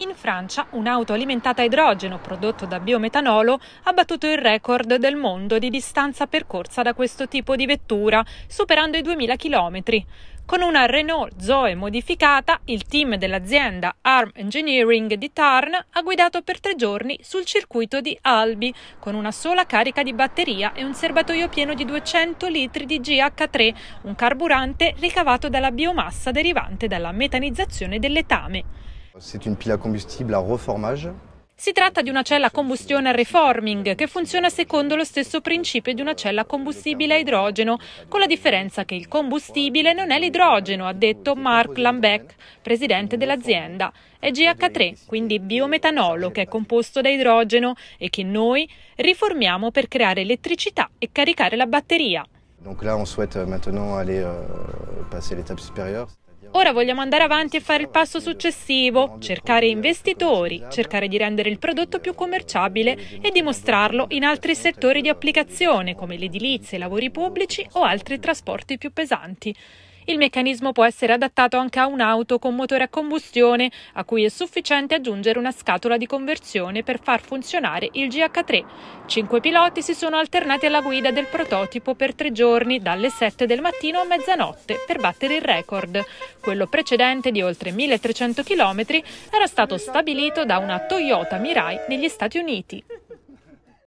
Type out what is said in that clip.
In Francia un'auto alimentata a idrogeno prodotto da biometanolo ha battuto il record del mondo di distanza percorsa da questo tipo di vettura, superando i 2000 km. Con una Renault Zoe modificata, il team dell'azienda Arm Engineering di Tarn ha guidato per tre giorni sul circuito di Albi, con una sola carica di batteria e un serbatoio pieno di 200 litri di GH3, un carburante ricavato dalla biomassa derivante dalla metanizzazione del letame. C'est une pile à combustible à reformage. Si tratta di una cella a combustione a reforming che funziona secondo lo stesso principio di una cella combustibile a idrogeno, con la differenza che il combustibile non è l'idrogeno, ha detto Mark Lambeck, presidente dell'azienda. È GH3, quindi biometanolo, che è composto da idrogeno e che noi riformiamo per creare elettricità e caricare la batteria. Donc là, on souhaite euh, maintenant aller euh, passer l'étape supérieure. Ora vogliamo andare avanti e fare il passo successivo, cercare investitori, cercare di rendere il prodotto più commerciabile e dimostrarlo in altri settori di applicazione come l'edilizia, i lavori pubblici o altri trasporti più pesanti. Il meccanismo può essere adattato anche a un'auto con motore a combustione, a cui è sufficiente aggiungere una scatola di conversione per far funzionare il GH3. Cinque piloti si sono alternati alla guida del prototipo per tre giorni, dalle 7 del mattino a mezzanotte, per battere il record. Quello precedente di oltre 1300 km era stato stabilito da una Toyota Mirai negli Stati Uniti.